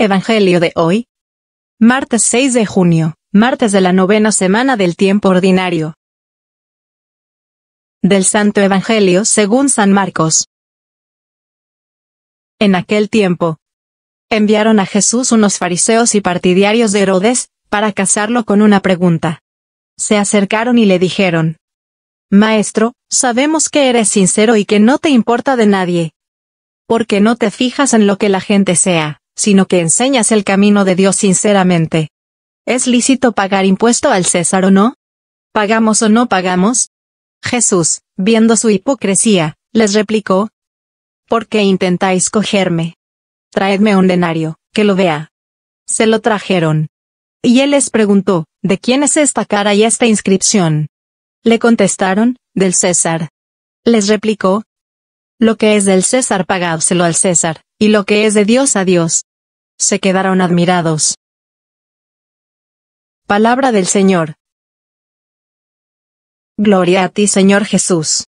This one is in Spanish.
Evangelio de hoy. Martes 6 de junio, martes de la novena semana del tiempo ordinario. Del Santo Evangelio según San Marcos. En aquel tiempo, enviaron a Jesús unos fariseos y partidarios de Herodes, para casarlo con una pregunta. Se acercaron y le dijeron, Maestro, sabemos que eres sincero y que no te importa de nadie. porque no te fijas en lo que la gente sea? sino que enseñas el camino de Dios sinceramente. ¿Es lícito pagar impuesto al César o no? ¿Pagamos o no pagamos? Jesús, viendo su hipocresía, les replicó, ¿Por qué intentáis cogerme? Traedme un denario, que lo vea. Se lo trajeron. Y él les preguntó, ¿de quién es esta cara y esta inscripción? Le contestaron, del César. Les replicó, lo que es del César pagádselo al César, y lo que es de Dios a Dios se quedaron admirados. Palabra del Señor. Gloria a ti Señor Jesús.